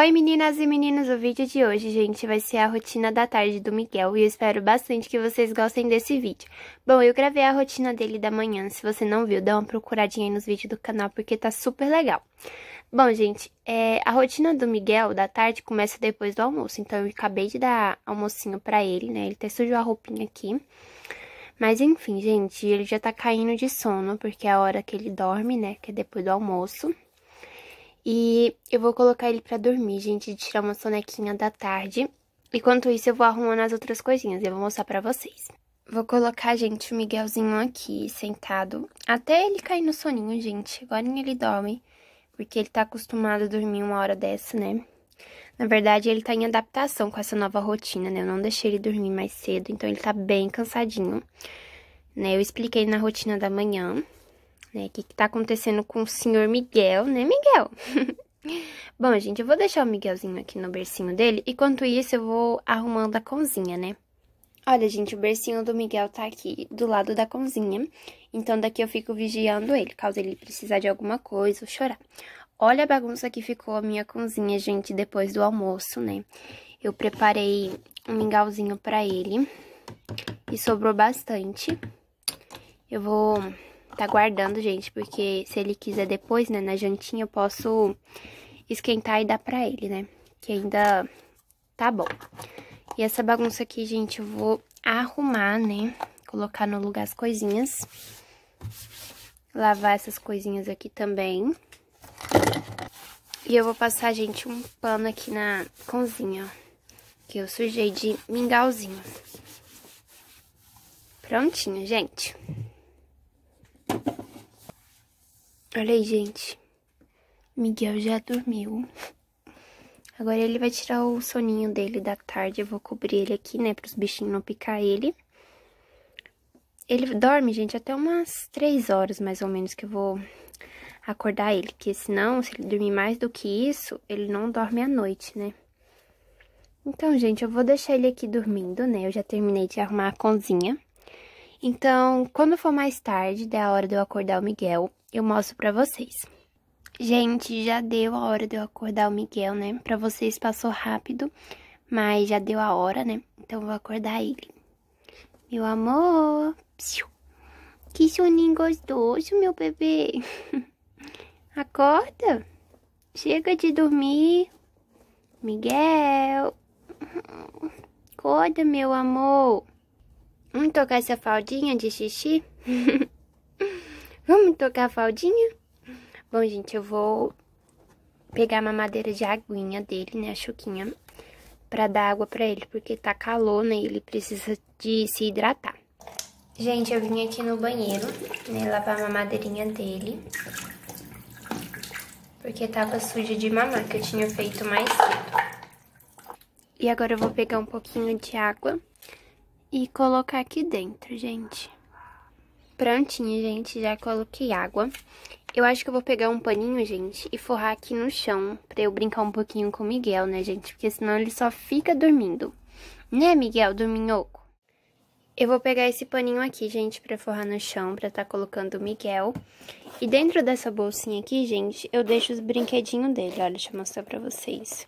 Oi meninas e meninos, o vídeo de hoje, gente, vai ser a rotina da tarde do Miguel e eu espero bastante que vocês gostem desse vídeo. Bom, eu gravei a rotina dele da manhã, se você não viu, dá uma procuradinha aí nos vídeos do canal porque tá super legal. Bom, gente, é, a rotina do Miguel da tarde começa depois do almoço, então eu acabei de dar almocinho pra ele, né, ele até sujou a roupinha aqui. Mas enfim, gente, ele já tá caindo de sono porque é a hora que ele dorme, né, que é depois do almoço. E eu vou colocar ele para dormir, gente, tirar uma sonequinha da tarde. Enquanto isso, eu vou arrumando as outras coisinhas e eu vou mostrar pra vocês. Vou colocar, gente, o Miguelzinho aqui, sentado, até ele cair no soninho, gente. Agora ele dorme, porque ele tá acostumado a dormir uma hora dessa, né? Na verdade, ele tá em adaptação com essa nova rotina, né? Eu não deixei ele dormir mais cedo, então ele tá bem cansadinho, né? Eu expliquei na rotina da manhã, né? O que, que tá acontecendo com o senhor Miguel, né, Miguel? Bom, gente, eu vou deixar o Miguelzinho aqui no bercinho dele. Enquanto isso, eu vou arrumando a cozinha, né? Olha, gente, o bercinho do Miguel tá aqui do lado da cozinha, Então, daqui eu fico vigiando ele, caso ele precisar de alguma coisa ou chorar. Olha a bagunça que ficou a minha cozinha, gente, depois do almoço, né? Eu preparei um mingauzinho pra ele e sobrou bastante. Eu vou tá guardando, gente, porque se ele quiser depois, né, na jantinha, eu posso esquentar e dar pra ele, né? Que ainda tá bom. E essa bagunça aqui, gente, eu vou arrumar, né? Colocar no lugar as coisinhas. Lavar essas coisinhas aqui também. E eu vou passar, gente, um pano aqui na cozinha, que eu sujei de mingauzinho. Prontinho, gente. Olha aí, gente. Miguel já dormiu. Agora ele vai tirar o soninho dele da tarde. Eu vou cobrir ele aqui, né? Para os bichinhos não picar ele. Ele dorme, gente, até umas três horas mais ou menos que eu vou acordar ele. Porque senão, se ele dormir mais do que isso, ele não dorme à noite, né? Então, gente, eu vou deixar ele aqui dormindo, né? Eu já terminei de arrumar a cozinha. Então, quando for mais tarde, a hora de eu acordar o Miguel, eu mostro pra vocês. Gente, já deu a hora de eu acordar o Miguel, né? Pra vocês passou rápido, mas já deu a hora, né? Então eu vou acordar ele. Meu amor! Que soninho gostoso, meu bebê! Acorda! Chega de dormir! Miguel! Acorda, meu amor! Vamos tocar essa faldinha de xixi? Vamos tocar a faldinha? Bom, gente, eu vou pegar uma madeira de aguinha dele, né, a chuquinha, pra dar água pra ele, porque tá calor, né, e ele precisa de se hidratar. Gente, eu vim aqui no banheiro, né, lavar a madeirinha dele, porque tava suja de mamar, que eu tinha feito mais cedo. E agora eu vou pegar um pouquinho de água e colocar aqui dentro, gente. Prontinho, gente, já coloquei água. Eu acho que eu vou pegar um paninho, gente, e forrar aqui no chão, pra eu brincar um pouquinho com o Miguel, né, gente? Porque senão ele só fica dormindo. Né, Miguel, dorminhoco? Eu vou pegar esse paninho aqui, gente, pra forrar no chão, pra tá colocando o Miguel. E dentro dessa bolsinha aqui, gente, eu deixo os brinquedinhos dele, olha, deixa eu mostrar pra vocês.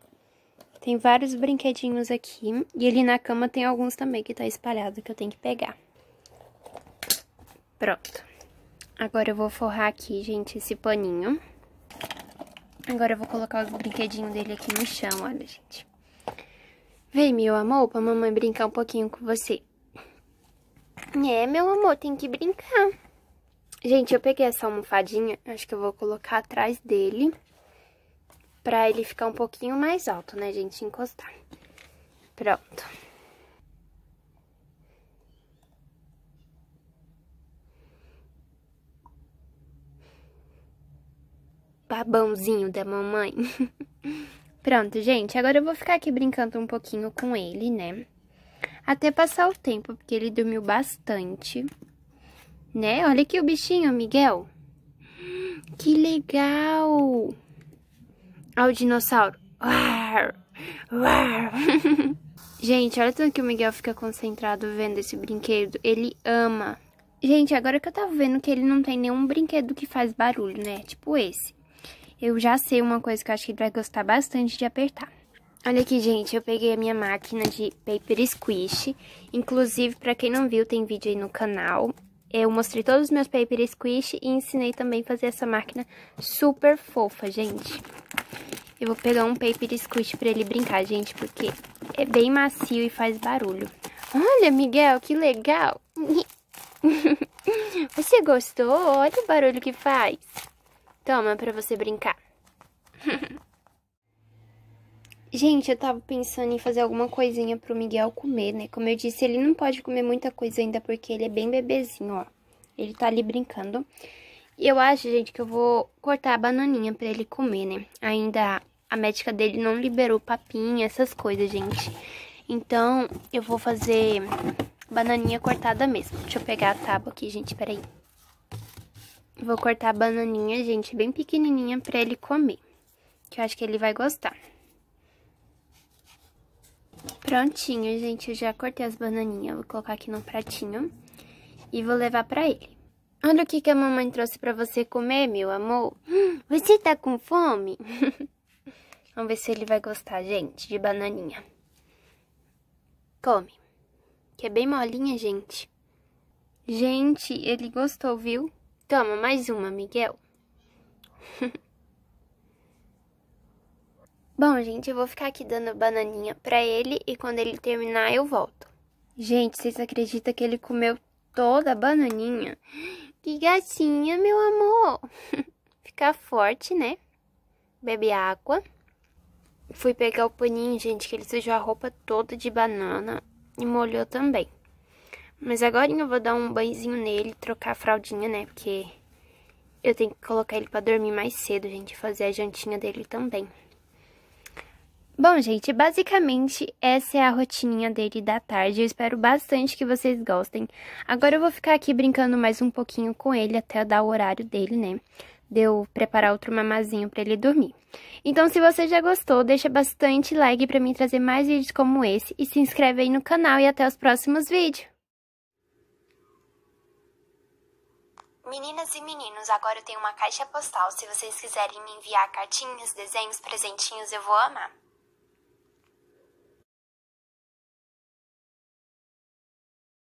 Tem vários brinquedinhos aqui, e ele na cama tem alguns também que tá espalhado que eu tenho que pegar. Pronto. Agora eu vou forrar aqui, gente, esse paninho. Agora eu vou colocar os brinquedinhos dele aqui no chão, olha, gente. Vem, meu amor, pra mamãe brincar um pouquinho com você. É, meu amor, tem que brincar. Gente, eu peguei essa almofadinha, acho que eu vou colocar atrás dele. Pra ele ficar um pouquinho mais alto, né, gente, encostar. Pronto. babãozinho da mamãe. Pronto, gente, agora eu vou ficar aqui brincando um pouquinho com ele, né? Até passar o tempo, porque ele dormiu bastante. Né? Olha aqui o bichinho, Miguel. Que legal! Olha o dinossauro. Uar, uar. Gente, olha tanto que o Miguel fica concentrado vendo esse brinquedo. Ele ama. Gente, agora que eu tava vendo que ele não tem nenhum brinquedo que faz barulho, né? Tipo esse eu já sei uma coisa que eu acho que ele vai gostar bastante de apertar. Olha aqui, gente, eu peguei a minha máquina de paper squish. Inclusive, para quem não viu, tem vídeo aí no canal. Eu mostrei todos os meus paper squish e ensinei também a fazer essa máquina super fofa, gente. Eu vou pegar um paper squish para ele brincar, gente, porque é bem macio e faz barulho. Olha, Miguel, que legal! Você gostou? Olha o barulho que faz! Toma pra você brincar. Gente, eu tava pensando em fazer alguma coisinha pro Miguel comer, né? Como eu disse, ele não pode comer muita coisa ainda porque ele é bem bebezinho, ó. Ele tá ali brincando. E eu acho, gente, que eu vou cortar a bananinha pra ele comer, né? Ainda a médica dele não liberou papinha, essas coisas, gente. Então, eu vou fazer bananinha cortada mesmo. Deixa eu pegar a tábua aqui, gente, peraí. Vou cortar a bananinha, gente, bem pequenininha pra ele comer. Que eu acho que ele vai gostar. Prontinho, gente, eu já cortei as bananinhas. Vou colocar aqui no pratinho e vou levar pra ele. Olha o que, que a mamãe trouxe pra você comer, meu amor. Hum, você tá com fome? Vamos ver se ele vai gostar, gente, de bananinha. Come. Que é bem molinha, gente. Gente, ele gostou, viu? Toma mais uma, Miguel. Bom, gente, eu vou ficar aqui dando bananinha pra ele e quando ele terminar eu volto. Gente, vocês acreditam que ele comeu toda a bananinha? Que gatinha, meu amor! Ficar forte, né? Bebe água. Fui pegar o paninho, gente, que ele sujou a roupa toda de banana e molhou também. Mas agora eu vou dar um banhozinho nele, trocar a fraldinha, né? Porque eu tenho que colocar ele pra dormir mais cedo, gente, fazer a jantinha dele também. Bom, gente, basicamente essa é a rotininha dele da tarde. Eu espero bastante que vocês gostem. Agora eu vou ficar aqui brincando mais um pouquinho com ele até dar o horário dele, né? Deu de preparar outro mamazinho para ele dormir. Então, se você já gostou, deixa bastante like para mim trazer mais vídeos como esse e se inscreve aí no canal e até os próximos vídeos. Meninas e meninos, agora eu tenho uma caixa postal. Se vocês quiserem me enviar cartinhas, desenhos, presentinhos, eu vou amar.